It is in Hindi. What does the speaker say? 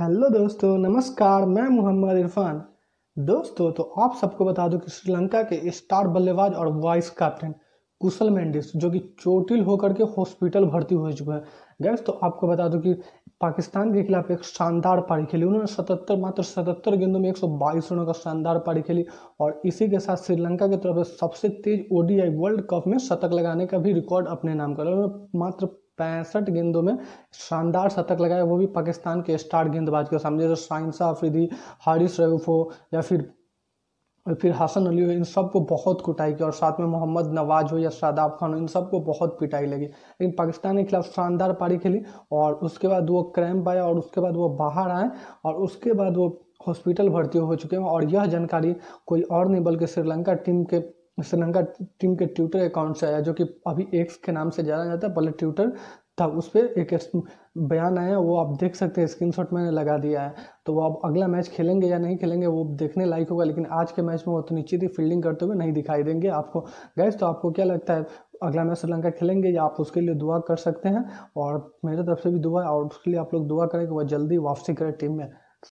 हेलो दोस्तों नमस्कार मैं मोहम्मद इरफान दोस्तों तो आप सबको बता दूं कि श्रीलंका के स्टार बल्लेबाज और वाइस कैप्टन कुशल मेंडिस जो कि चोटिल होकर के हॉस्पिटल भर्ती हो चुका है गैस तो आपको बता दूं कि पाकिस्तान के खिलाफ एक शानदार पारी खेली उन्होंने सतहत्तर मात्र सतहत्तर गेंदों में एक रनों का शानदार पारी खेली और इसी के साथ श्रीलंका की तरफ सबसे तेज ओडीआई वर्ल्ड कप में शतक लगाने का भी रिकॉर्ड अपने नाम कर उन्होंने मात्र पैंसठ गेंदों में शानदार शतक लगाए वो भी पाकिस्तान के स्टार गेंदबाज के सामने जैसे साइंसा अफरीदी हारिस रऊफ हो या फिर और फिर हसन अली हो इन सब को बहुत कुटाई की और साथ में मोहम्मद नवाज हो या शादाब खान हो इन सब को बहुत पिटाई लगी लेकिन पाकिस्तान के खिलाफ शानदार पारी खेली और उसके बाद वो क्रैम्प आया और उसके बाद वो बाहर आए और उसके बाद वो हॉस्पिटल भर्ती हो चुके हैं और यह जानकारी कोई और नहीं बल्कि श्रीलंका टीम के श्रीलंका टीम के ट्विटर अकाउंट से आया जो कि अभी एक्स के नाम से जाना जाता है पहले ट्विटर था उस पर एक बयान आया वो आप देख सकते हैं स्क्रीन शॉट मैंने लगा दिया है तो वो अब अगला मैच खेलेंगे या नहीं खेलेंगे वो देखने लायक होगा लेकिन आज के मैच में वो तो नीचे ही फील्डिंग करते हुए नहीं दिखाई देंगे आपको गैस तो आपको क्या लगता है अगला मैच श्रीलंका खेलेंगे या आप उसके लिए दुआ कर सकते हैं और मेरे तरफ से भी दुआ और उसके लिए आप लोग दुआ करें कि वह जल्दी वापसी करें टीम में